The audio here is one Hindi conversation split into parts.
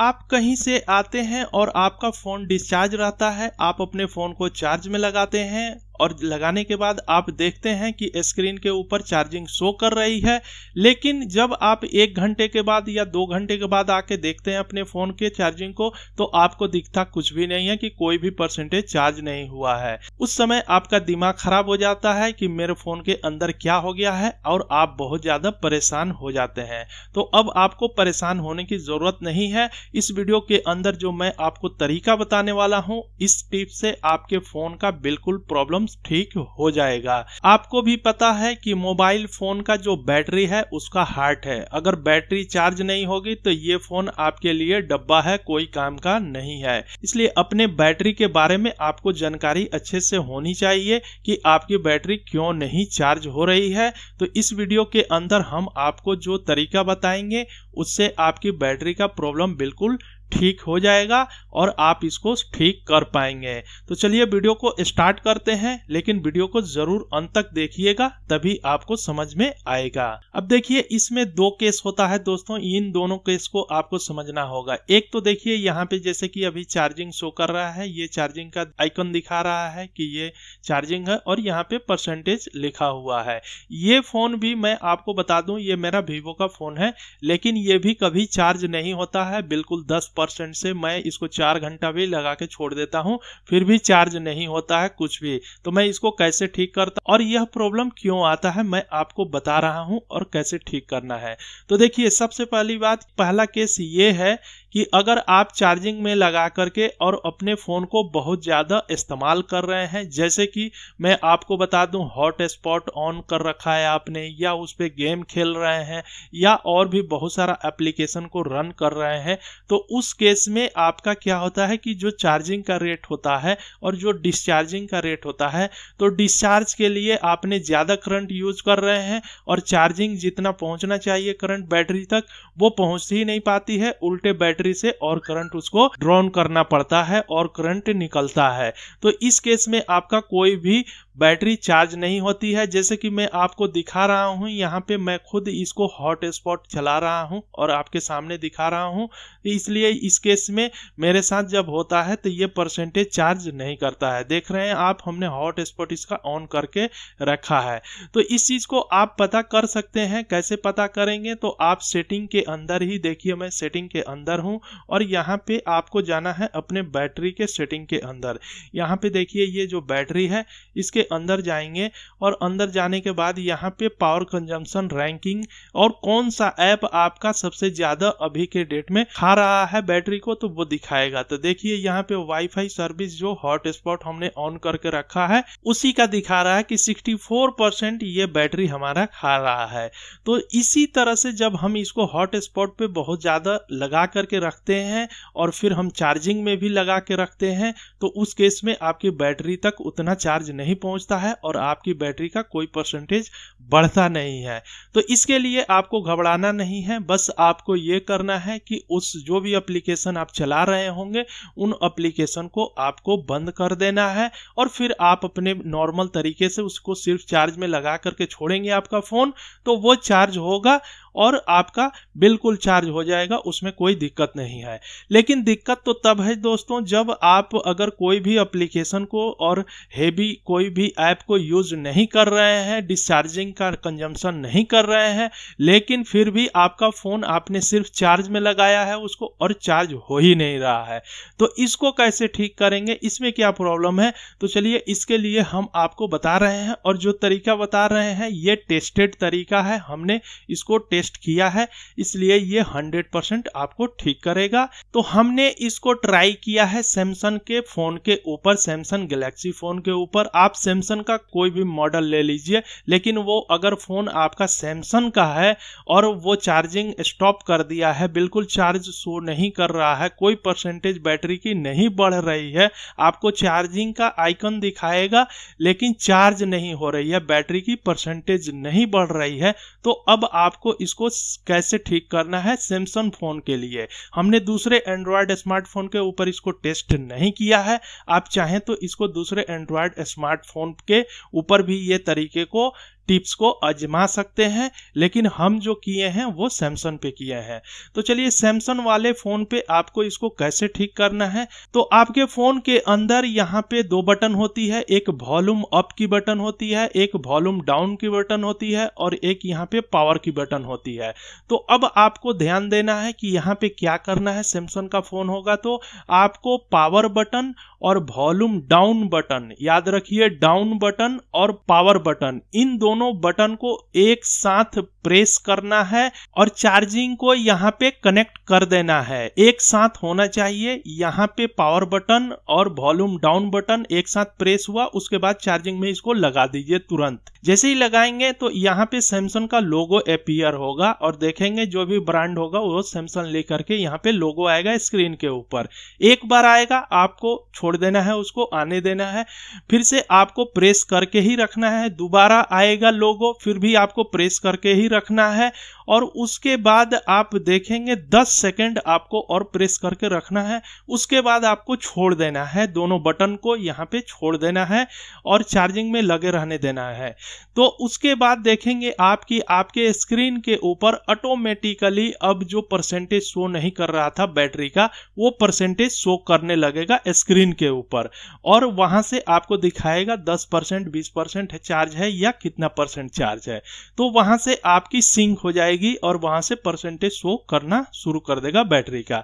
आप कहीं से आते हैं और आपका फ़ोन डिस्चार्ज रहता है आप अपने फ़ोन को चार्ज में लगाते हैं और लगाने के बाद आप देखते हैं कि स्क्रीन के ऊपर चार्जिंग शो कर रही है लेकिन जब आप एक घंटे के बाद या दो घंटे के बाद आके देखते हैं अपने फ़ोन के चार्जिंग को तो आपको दिखता कुछ भी नहीं है कि कोई भी परसेंटेज चार्ज नहीं हुआ है उस समय आपका दिमाग खराब हो जाता है कि मेरे फ़ोन के अंदर क्या हो गया है और आप बहुत ज़्यादा परेशान हो जाते हैं तो अब आपको परेशान होने की ज़रूरत नहीं है इस वीडियो के अंदर जो मैं आपको तरीका बताने वाला हूँ इस टिप से आपके फ़ोन का बिल्कुल प्रॉब्लम ठीक हो जाएगा आपको भी पता है कि मोबाइल फोन का जो बैटरी है उसका हार्ट है अगर बैटरी चार्ज नहीं होगी तो ये फोन आपके लिए डब्बा है कोई काम का नहीं है इसलिए अपने बैटरी के बारे में आपको जानकारी अच्छे से होनी चाहिए कि आपकी बैटरी क्यों नहीं चार्ज हो रही है तो इस वीडियो के अंदर हम आपको जो तरीका बताएंगे उससे आपकी बैटरी का प्रॉब्लम बिल्कुल ठीक हो जाएगा और आप इसको ठीक कर पाएंगे तो चलिए वीडियो को स्टार्ट करते हैं लेकिन वीडियो को जरूर अंत तक देखिएगा तभी आपको समझ में आएगा अब देखिए इसमें दो केस होता है दोस्तों इन दोनों केस को आपको समझना होगा एक तो देखिए यहाँ पे जैसे कि अभी चार्जिंग शो कर रहा है ये चार्जिंग का आइकन दिखा रहा है कि ये चार्जिंग है और यहाँ पे परसेंटेज लिखा हुआ है ये फोन भी मैं आपको बता दू ये मेरा वीवो का फोन है लेकिन ये भी कभी चार्ज नहीं होता है बिल्कुल दस परसेंट से मैं इसको चार घंटा भी लगा के छोड़ देता हूँ फिर भी चार्ज नहीं होता है कुछ भी तो मैं इसको कैसे ठीक करता और यह प्रॉब्लम क्यों आता है मैं आपको बता रहा हूँ और कैसे ठीक करना है तो देखिए सबसे पहली बात पहला केस ये है कि अगर आप चार्जिंग में लगा करके और अपने फ़ोन को बहुत ज़्यादा इस्तेमाल कर रहे हैं जैसे कि मैं आपको बता दूं हॉट स्पॉट ऑन कर रखा है आपने या उस पर गेम खेल रहे हैं या और भी बहुत सारा एप्लीकेशन को रन कर रहे हैं तो उस केस में आपका क्या होता है कि जो चार्जिंग का रेट होता है और जो डिस्चार्जिंग का रेट होता है तो डिस्चार्ज के लिए आपने ज़्यादा करंट यूज कर रहे हैं और चार्जिंग जितना पहुंचना चाहिए करंट बैटरी तक वो पहुंच ही नहीं पाती है उल्टे बैटरी बैटरी से और करंट उसको ड्रॉन करना पड़ता है और करंट निकलता है तो इस केस में आपका कोई भी बैटरी चार्ज नहीं होती है जैसे कि मैं आपको दिखा रहा हूँ यहाँ पे मैं खुद इसको हॉट स्पॉट चला रहा हूँ और आपके सामने दिखा रहा हूँ इसलिए इस केस में मेरे साथ जब होता है तो ये परसेंटेज चार्ज नहीं करता है देख रहे हैं आप हमने हॉट स्पॉट इसका ऑन करके रखा है तो इस चीज को आप पता कर सकते हैं कैसे पता करेंगे तो आप सेटिंग के अंदर ही देखिए मैं सेटिंग के अंदर हूँ और यहाँ पे आपको जाना है अपने बैटरी के सेटिंग के अंदर यहाँ पे देखिए ये जो बैटरी है इसके अंदर जाएंगे और अंदर जाने के बाद यहाँ पे पावर कंजम्पशन रैंकिंग और कौन सा ऐप आपका सबसे ज़्यादा अभी के डेट में खा रहा है बैटरी को तो वो दिखाएगा तो देखिए यहाँ पे वाईफाई सर्विस जो हॉटस्पॉट हमने ऑन करके रखा है उसी का दिखा रहा है कि 64 परसेंट ये बैटरी हमारा खा रहा है तो इसी तरह से जब हम इसको हॉटस्पॉट पे बहुत ज़्यादा लगा करके रखते हैं और फिर हम चार्जिंग में भी लगा के रखते हैं तो उस केस में आपकी बैटरी तक उतना चार्ज नहीं पहुंचता है और आपकी बैटरी का कोई परसेंटेज बढ़ता नहीं है तो इसके लिए आपको घबराना नहीं है बस आपको ये करना है कि उस जो भी एप्लीकेशन आप चला रहे होंगे उन एप्लीकेशन को आपको बंद कर देना है और फिर आप अपने नॉर्मल तरीके से उसको सिर्फ चार्ज में लगा करके छोड़ेंगे आपका फ़ोन तो वो चार्ज होगा और आपका बिल्कुल चार्ज हो जाएगा उसमें कोई दिक्कत नहीं है लेकिन दिक्कत तो तब है दोस्तों जब आप अगर कोई भी अप्लीकेशन को और हेवी कोई भी ऐप को यूज नहीं कर रहे हैं डिस्चार्जिंग का कंजम्पशन नहीं कर रहे हैं लेकिन फिर भी आपका फोन आपने सिर्फ चार्ज में लगाया है उसको और चार्ज हो ही नहीं रहा है तो इसको कैसे ठीक करेंगे इसमें क्या प्रॉब्लम है तो चलिए इसके लिए हम आपको बता रहे हैं और जो तरीका बता रहे हैं ये टेस्टेड तरीका है हमने इसको टेस्ट टेस्ट किया है इसलिए ये 100 परसेंट आपको ठीक करेगा तो हमने इसको ट्राई किया है सैमसंग के फोन के ऊपर सैमसंग गैलेक्सी फोन के ऊपर आप सैमसंग का कोई भी मॉडल ले लीजिए लेकिन वो अगर फोन आपका सैमसंग का है और वो चार्जिंग स्टॉप कर दिया है बिल्कुल चार्ज शो नहीं कर रहा है कोई परसेंटेज बैटरी की नहीं बढ़ रही है आपको चार्जिंग का आइकन दिखाएगा लेकिन चार्ज नहीं हो रही है बैटरी की परसेंटेज नहीं बढ़ रही है तो अब आपको इसको कैसे ठीक करना है सैमसंग फोन के लिए हमने दूसरे एंड्रॉयड स्मार्टफोन के ऊपर इसको टेस्ट नहीं किया है आप चाहें तो इसको दूसरे एंड्रॉयड स्मार्टफोन के ऊपर भी ये तरीके को टिप्स को अजमा सकते हैं लेकिन हम जो किए हैं वो सैमसंग पे किए हैं तो चलिए सैमसंग वाले फोन पे आपको इसको कैसे ठीक करना है तो आपके फोन के अंदर यहाँ पे दो बटन होती है एक वॉल्यूम अप की बटन होती है एक वॉल्यूम डाउन की बटन होती है और एक यहाँ पे पावर की बटन होती है तो अब आपको ध्यान देना है कि यहाँ पे क्या करना है सैमसंग का फोन होगा तो आपको पावर बटन और वॉल्यूम डाउन बटन याद रखिए डाउन बटन और पावर बटन इन दोनों दोनों बटन को एक साथ प्रेस करना है और चार्जिंग को यहाँ पे कनेक्ट कर देना है एक साथ होना चाहिए यहाँ पे पावर बटन और वॉल्यूम डाउन बटन एक साथ प्रेस हुआ उसके बाद चार्जिंग में इसको लगा दीजिए तुरंत जैसे ही लगाएंगे तो यहाँ पे सैमसंग का लोगो अपियर होगा और देखेंगे जो भी ब्रांड होगा वो सैमसंग लेकर के यहाँ पे लोगो आएगा स्क्रीन के ऊपर एक बार आएगा आपको छोड़ देना है उसको आने देना है फिर से आपको प्रेस करके ही रखना है दोबारा आएगा रहेगा लोगो फिर भी आपको प्रेस करके ही रखना है और उसके बाद आप देखेंगे 10 सेकंड आपको और प्रेस करके रखना है उसके बाद आपको छोड़ देना है दोनों बटन को यहाँ पे छोड़ देना है और चार्जिंग में लगे रहने देना है तो उसके बाद देखेंगे आपकी आपके स्क्रीन के ऊपर ऑटोमेटिकली अब जो परसेंटेज शो नहीं कर रहा था बैटरी का वो परसेंटेज शो करने लगेगा स्क्रीन के ऊपर और वहां से आपको दिखाएगा दस परसेंट चार्ज है या कितना परसेंट चार्ज है तो वहां से आपकी सिंक हो जाएगी और वहां से परसेंटेज शो करना शुरू कर देगा बैटरी का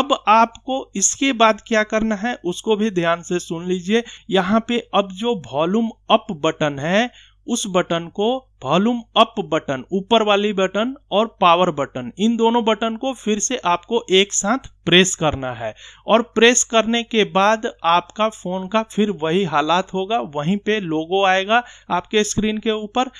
अब आपको इसके बाद क्या करना है उसको भी ध्यान से सुन लीजिए यहाँ पे अब जो वॉल्यूम अप बटन है उस बटन को वॉल्यूम अप बटन ऊपर वाली बटन और पावर बटन इन दोनों बटन को फिर से आपको एक साथ प्रेस करना है और प्रेस करने के बाद आपका फोन का फिर वही हालात होगा वहीं पे लोगो आएगा आपके स्क्रीन के ऊपर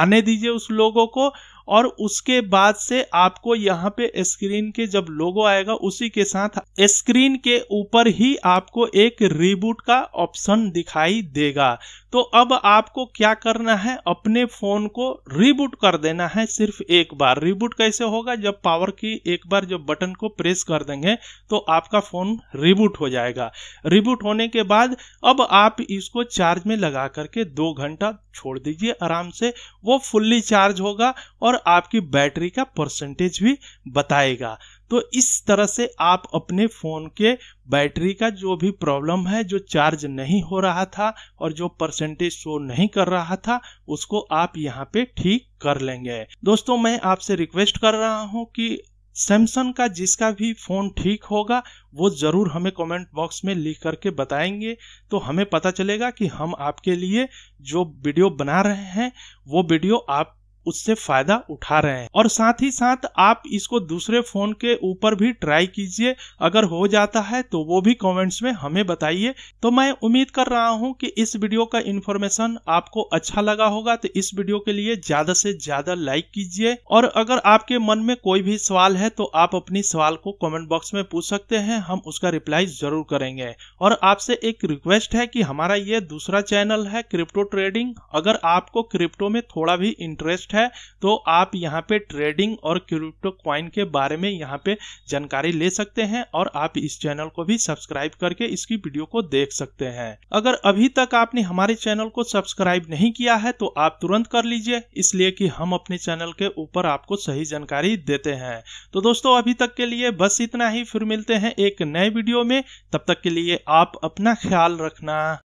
आने दीजिए उस लोगो को और उसके बाद से आपको यहाँ पे स्क्रीन के जब लोगो आएगा उसी के साथ स्क्रीन के ऊपर ही आपको एक रिबूट का ऑप्शन दिखाई देगा तो अब आपको क्या करना है अपने फोन को रिबूट कर देना है सिर्फ एक बार रिबूट कैसे होगा जब पावर की एक बार जब बटन को प्रेस कर देंगे तो आपका फोन रिबूट हो जाएगा रिबूट होने के बाद अब आप इसको चार्ज में लगा करके दो घंटा छोड़ दीजिए आराम से वो फुल्ली चार्ज होगा और आपकी बैटरी का परसेंटेज भी बताएगा तो इस तरह से आप अपने फ़ोन के बैटरी का जो भी प्रॉब्लम है जो चार्ज नहीं हो रहा था और जो परसेंटेज शो नहीं कर रहा था उसको आप यहाँ पे ठीक कर लेंगे दोस्तों मैं आपसे रिक्वेस्ट कर रहा हूँ कि सैमसंग का जिसका भी फ़ोन ठीक होगा वो ज़रूर हमें कमेंट बॉक्स में लिख करके बताएंगे तो हमें पता चलेगा कि हम आपके लिए जो वीडियो बना रहे हैं वो वीडियो आप उससे फायदा उठा रहे हैं और साथ ही साथ आप इसको दूसरे फोन के ऊपर भी ट्राई कीजिए अगर हो जाता है तो वो भी कमेंट्स में हमें बताइए तो मैं उम्मीद कर रहा हूँ कि इस वीडियो का इन्फॉर्मेशन आपको अच्छा लगा होगा तो इस वीडियो के लिए ज्यादा से ज्यादा लाइक कीजिए और अगर आपके मन में कोई भी सवाल है तो आप अपनी सवाल को कॉमेंट बॉक्स में पूछ सकते हैं हम उसका रिप्लाई जरूर करेंगे और आपसे एक रिक्वेस्ट है की हमारा ये दूसरा चैनल है क्रिप्टो ट्रेडिंग अगर आपको क्रिप्टो में थोड़ा भी इंटरेस्ट इंटरेस्ट है तो आप यहाँ पे ट्रेडिंग और क्रिप्टो क्वाइन के बारे में यहाँ पे जानकारी ले सकते हैं और आप इस चैनल को भी सब्सक्राइब करके इसकी वीडियो को देख सकते हैं अगर अभी तक आपने हमारे चैनल को सब्सक्राइब नहीं किया है तो आप तुरंत कर लीजिए इसलिए कि हम अपने चैनल के ऊपर आपको सही जानकारी देते हैं तो दोस्तों अभी तक के लिए बस इतना ही फिर मिलते हैं एक नए वीडियो में तब तक के लिए आप अपना ख्याल रखना